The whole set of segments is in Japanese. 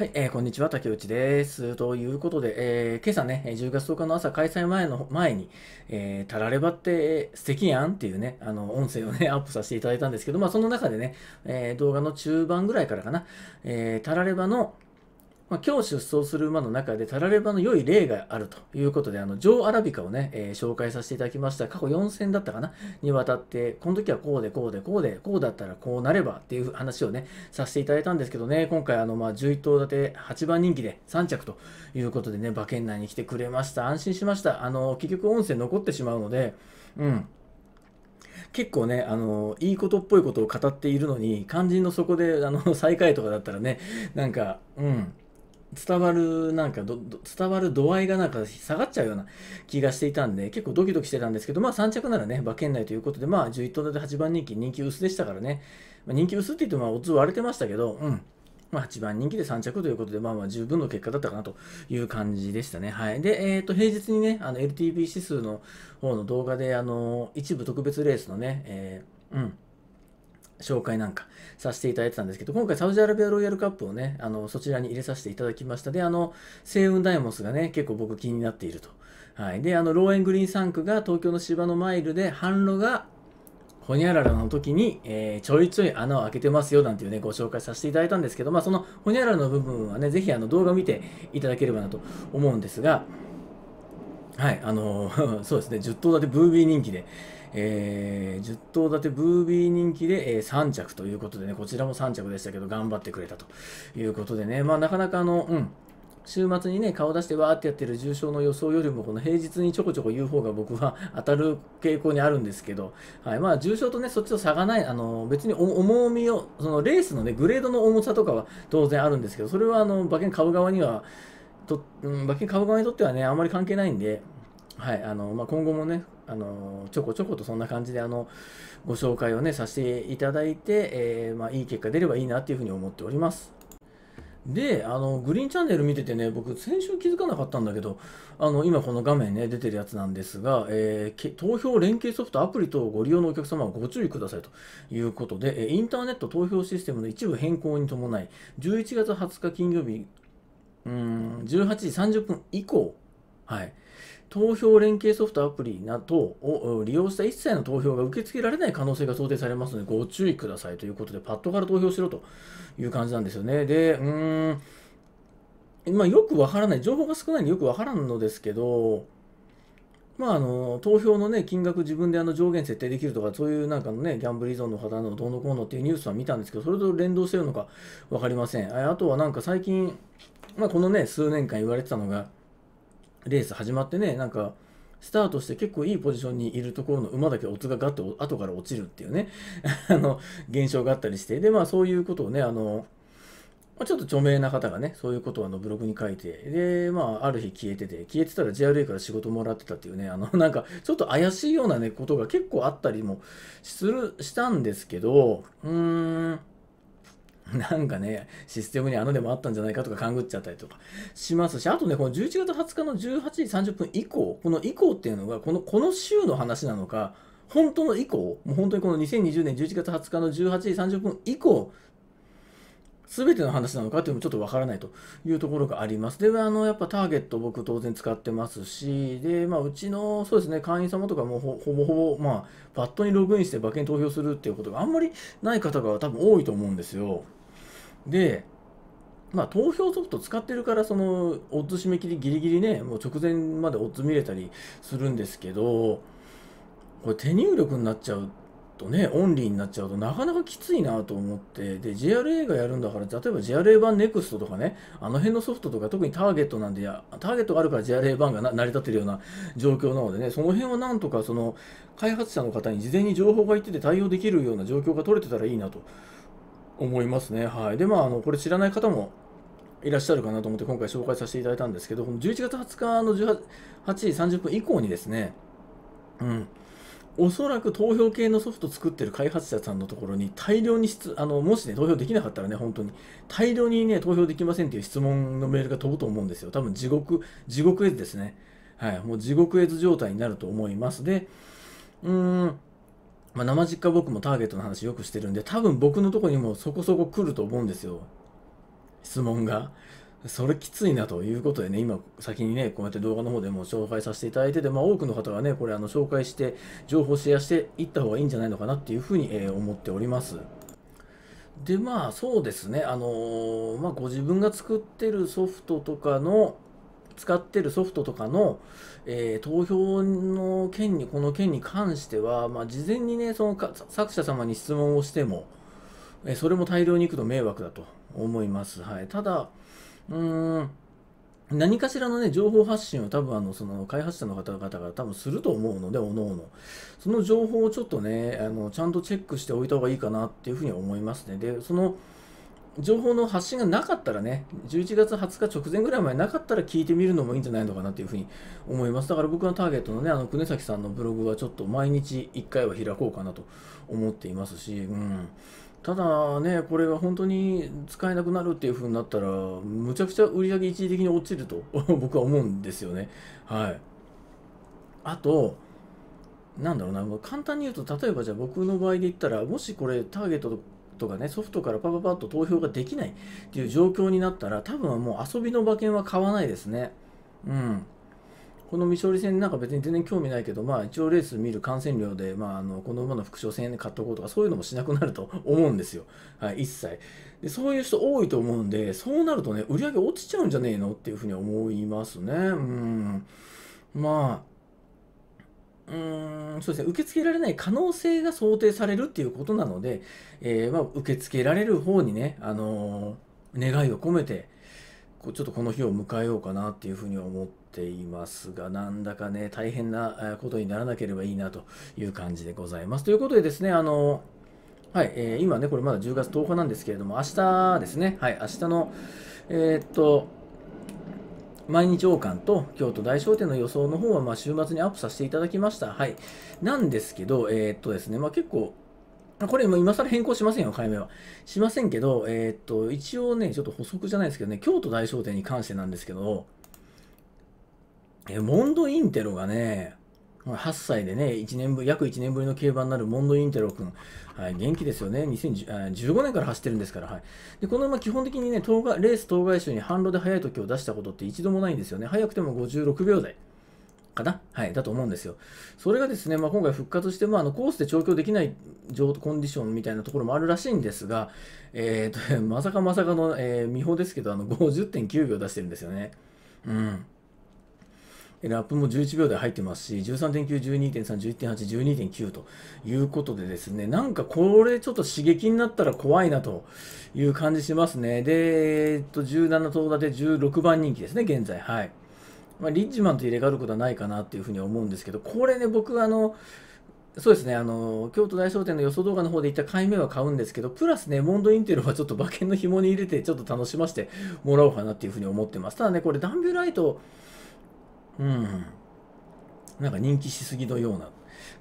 はい、えー、こんにちは、竹内です。ということで、えー、今朝ね、10月10日の朝、開催前の前に、えー、ラレバって素敵やんっていうね、あの、音声をね、アップさせていただいたんですけど、まあ、その中でね、えー、動画の中盤ぐらいからかな、えー、ラレバの、まあ、今日出走する馬の中でタラレバの良い例があるということで、あの、ジョー・アラビカをね、えー、紹介させていただきました。過去4戦だったかなにわたって、この時はこうでこうでこうで、こうだったらこうなればっていう話をね、させていただいたんですけどね、今回あの、まあ、11頭立て8番人気で3着ということでね、馬券内に来てくれました。安心しました。あの、結局音声残ってしまうので、うん。結構ね、あの、いいことっぽいことを語っているのに、肝心のそこで、あの、最下位とかだったらね、なんか、うん。伝わる、なんか伝わる度合いがなんか下がっちゃうような気がしていたんで、結構ドキドキしてたんですけど、まあ3着ならね、馬券内ということで、まあ11頭立て8番人気、人気薄でしたからね、まあ、人気薄って言っても、まあ、オッズ割れてましたけど、うん。まあ、8番人気で3着ということで、まあまあ十分の結果だったかなという感じでしたね。はい。で、えっ、ー、と、平日にね、あの、LTV 指数の方の動画で、あの、一部特別レースのね、えー、うん。紹介なんかさせていただいてたんですけど、今回サウジアラビアロイヤルカップをね、あの、そちらに入れさせていただきました。で、あの、星雲ダイモスがね、結構僕気になっていると。はい。で、あの、ローエングリーン3区が東京の芝のマイルで、販路がほにゃららの時に、えー、ちょいちょい穴を開けてますよなんていうね、ご紹介させていただいたんですけど、まあそのほにゃららの部分はね、ぜひあの動画を見ていただければなと思うんですが、はい、あのー、そうですね、10頭立てブービー人気で、えー、10頭立てブービー人気で、えー、3着ということでね、こちらも3着でしたけど、頑張ってくれたということでね、まあなかなかあの、うん、週末にね、顔出してわーってやってる重症の予想よりも、この平日にちょこちょこ言う方が僕は 当たる傾向にあるんですけど、はい、まあ、重症とね、そっちと差がない、あの、別に重みを、そのレースのね、グレードの重さとかは当然あるんですけど、それはあの、馬券買う側には、と、うん、馬券買う側にとってはね、あんまり関係ないんで、はいあのまあ、今後もねあのちょこちょことそんな感じであのご紹介をねさせていただいて、えー、まあ、いい結果出ればいいなっていうふうに思っておりますであのグリーンチャンネル見ててね僕先週気づかなかったんだけどあの今この画面ね出てるやつなんですが、えー、投票連携ソフトアプリ等をご利用のお客様はご注意くださいということでインターネット投票システムの一部変更に伴い11月20日金曜日うん18時30分以降はい投票連携ソフトアプリなどを利用した一切の投票が受け付けられない可能性が想定されますので、ご注意くださいということで、パッドから投票しろという感じなんですよね。で、うーん、まあ、よくわからない、情報が少ないんでよくわからんのですけど、まあ、あの投票の、ね、金額、自分であの上限設定できるとか、そういうなんかの、ね、ギャンブル依存の方のどうのこうのっていうニュースは見たんですけど、それと連動してるのか分かりません。あとはなんか最近、まあ、この、ね、数年間言われてたのが、レース始まってね、なんか、スタートして結構いいポジションにいるところの馬だけオツがガッと後から落ちるっていうね あの、現象があったりして、で、まあそういうことをね、あの、まちょっと著名な方がね、そういうことをあのブログに書いて、で、まあ、ある日消えてて、消えてたら JRA から仕事もらってたっていうね、あの、なんか、ちょっと怪しいようなね、ことが結構あったりもする、したんですけど、うーん、なんかね、システムにあのでもあったんじゃないかとか勘ぐっちゃったりとかしますし、あとね、この11月20日の18時30分以降、この以降っていうのが、この、この週の話なのか、本当の以降、もう本当にこの2020年11月20日の18時30分以降、すべての話なのかっていうのもちょっとわからないというところがあります。で、あの、やっぱターゲット僕当然使ってますし、で、まあ、うちの、そうですね、会員様とかもほぼほぼ、まあ、パッドにログインして馬券投票するっていうことがあんまりない方が多分多いと思うんですよ。で、まあ、投票ソフト使ってるから、その、オッズ締め切りギリギリね、もう直前までオッズ見れたりするんですけど、これ手入力になっちゃうとね、オンリーになっちゃうとなかなかきついなと思って、で、JRA がやるんだから、例えば JRA 版 NEXT とかね、あの辺のソフトとか、特にターゲットなんでや、ターゲットがあるから JRA 版が成り立ってるような状況なのでね、その辺はなんとかその開発者の方に事前に情報が入ってて対応できるような状況が取れてたらいいなと思いますね。はい、で、まあ、あのこれ知らない方もいらっしゃるかなと思って今回紹介させていただいたんですけど、この11月20日の18時30分以降にですね、うん、おそらく投票系のソフト作ってる開発者さんのところに大量に質あのもしね投票できなかったらね本当に大量にね投票できませんっていう質問のメールが飛ぶと思うんですよ多分地獄地獄絵図ですねはいもう地獄絵図状態になると思いますでうーんまあ、生実家僕もターゲットの話よくしてるんで、多分僕のとこにもそこそこ来ると思うんですよ。質問が。それきついなということでね、今先にね、こうやって動画の方でも紹介させていただいてて、まあ多くの方がね、これあの紹介して、情報シェアしていった方がいいんじゃないのかなっていうふうに、えー、思っております。で、まあそうですね、あのー、まあご自分が作ってるソフトとかの、使ってるソフトとかの、えー、投票の件に、この件に関しては、まあ、事前にね、そのか作者様に質問をしても、えー、それも大量に行くと迷惑だと思います。はい、ただ、うーん、何かしらのね、情報発信を多分あの、その開発者の方々が多分すると思うので、おのおの。その情報をちょっとね、あの、ちゃんとチェックしておいた方がいいかなっていうふうに思いますね。で、その、情報の発信がなかったらね、11月20日直前ぐらい前なかったら聞いてみるのもいいんじゃないのかなというふうに思います。だから僕のターゲットのね、あの、久根崎さんのブログはちょっと毎日1回は開こうかなと思っていますし、うん。ただね、これが本当に使えなくなるっていう風になったら、むちゃくちゃ売り上げ一時的に落ちると 僕は思うんですよね。はい。あと、なんだろうな、簡単に言うと、例えばじゃあ僕の場合で言ったら、もしこれターゲットとトがね、ソフトからパパパッと投票ができないっていう状況になったら、多分もう遊びの馬券は買わないですね。うん。この未勝利戦なんか別に全然興味ないけど、まあ一応レース見る感染量で、まああの、この馬の副賞1000円で買っとこうとか、そういうのもしなくなると思うんですよ。はい、一切。で、そういう人多いと思うんで、そうなるとね、売り上げ落ちちゃうんじゃねえのっていうふうに思いますね。うん。まあ、うんそうですね、受け付けられない可能性が想定されるっていうことなので、えー、まあ、受け付けられる方にね、あのー、願いを込めて、こうちょっとこの日を迎えようかなっていうふうに思っていますが、なんだかね、大変なことにならなければいいなという感じでございます。ということでですね、あのーはい、えー、今ね、これまだ10月10日なんですけれども、明日ですね、はい、明日の、えー、っと、毎日王冠と京都大商店の予想の方は、ま週末にアップさせていただきました。はい。なんですけど、えー、っとですね、まあ、結構、これも今更変更しませんよ、解明は。しませんけど、えー、っと、一応ね、ちょっと補足じゃないですけどね、京都大商店に関してなんですけど、えモンドインテロがね、8歳でね、1年ぶ約1年ぶりの競馬になるモンド・インテロ君、はい、元気ですよね、2015年から走ってるんですから、はい、でこの馬、基本的にねレース当該集に反路で速い時を出したことって一度もないんですよね、早くても56秒台。かなはい、だと思うんですよ。それがですね、まあ、今回復活して、まあ、あのコースで調教できない状コンディションみたいなところもあるらしいんですが、えーとまさかまさかの、えー、見本ですけど、あの50.9秒出してるんですよね。うん。ラップも11秒で入ってますし、13.9、12.3、11.8、12.9ということでですね、なんかこれちょっと刺激になったら怖いなという感じしますね。で、えっと、17投打で16番人気ですね、現在。はい。まあ、リッジマンと入れ替わることはないかなっていうふうに思うんですけど、これね、僕、あの、そうですね、あの、京都大商店の予想動画の方で言った買い目は買うんですけど、プラスね、モンドインテルはちょっと馬券の紐に入れて、ちょっと楽しませてもらおうかなっていうふうに思ってます。ただね、これ、ダンビューライト、うん。なんか人気しすぎのような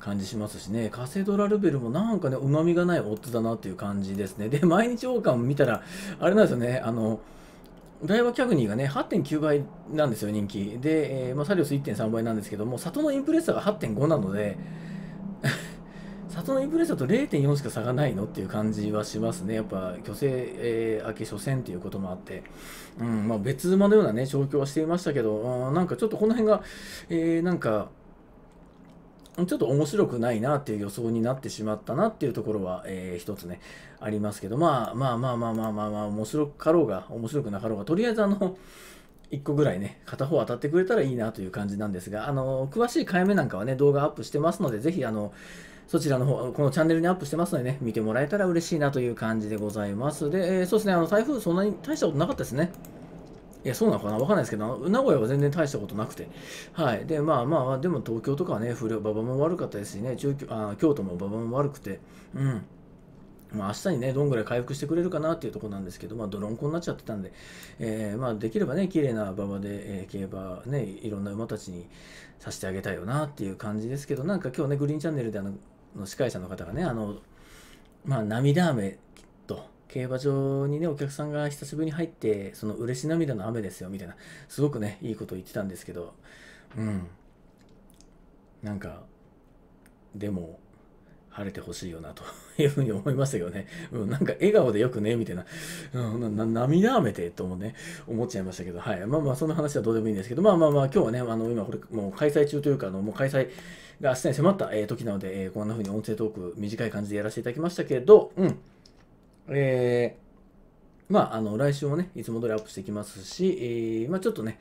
感じしますしね、カセドラルベルもなんかね、旨味がないオッズだなっていう感じですね。で、毎日王冠見たら、あれなんですよね、あの、ダイワキャグニーがね、8.9倍なんですよ、人気。で、えー、まあ、サリオス1.3倍なんですけども、里のインプレッサーが8.5なので、里のインプレッションと0.4しか差がないのっていう感じはしますね。やっぱ、虚勢、えー、明け初戦っていうこともあって、うん、まあ、別馬のようなね、状況はしていましたけど、なんかちょっとこの辺が、えー、なんか、ちょっと面白くないなっていう予想になってしまったなっていうところは、えー、一つね、ありますけど、まあまあまあまあまあまあ、まあ、面白かろうが、面白くなかろうが、とりあえずあの、1個ぐらいね、片方当たってくれたらいいなという感じなんですが、あの、詳しい買い目なんかはね、動画アップしてますので、ぜひ、あの、そちらの方、このチャンネルにアップしてますのでね、見てもらえたら嬉しいなという感じでございます。で、えー、そうですね、あの台風そんなに大したことなかったですね。いや、そうなのかなわかんないですけど、名古屋は全然大したことなくて。はい。で、まあまあ、でも東京とかはね、風量、馬場も悪かったですしね、中京あ京都も馬場も悪くて、うん。まあ、明日にね、どんぐらい回復してくれるかなっていうところなんですけど、まあ、ドロンコになっちゃってたんで、えー、まあ、できればね、綺麗な馬場で、えー、競馬、ね、いろんな馬たちにさせてあげたいよなっていう感じですけど、なんか今日ね、グリーンチャンネルであの、の司会者の方がね、あの、まあ、涙雨と、競馬場にね、お客さんが久しぶりに入って、その嬉し涙の雨ですよ、みたいな、すごくね、いいこと言ってたんですけど、うん。なんか、でも、晴れてほしいよなというふうに思いましたけどね、うん、なんか笑顔でよくねみたいな、うん、な涙雨でともね思っちゃいましたけど、はい、まあまあその話はどうでもいいんですけどまあまあまあ今日はねあの今これもう開催中というかあのもう開催が明日に迫った、え時なので、えー、こんな風に音声トーク短い感じでやらせていただきましたけど、うん。えー、まあ、あの、来週もね、いつも通りアップしていきますし、えー、まあ、ちょっとね、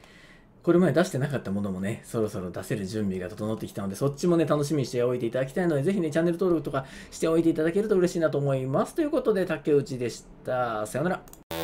これまで出してなかったものもね、そろそろ出せる準備が整ってきたので、そっちもね、楽しみにしておいていただきたいので、ぜひね、チャンネル登録とかしておいていただけると嬉しいなと思います。ということで、竹内でした。さよなら。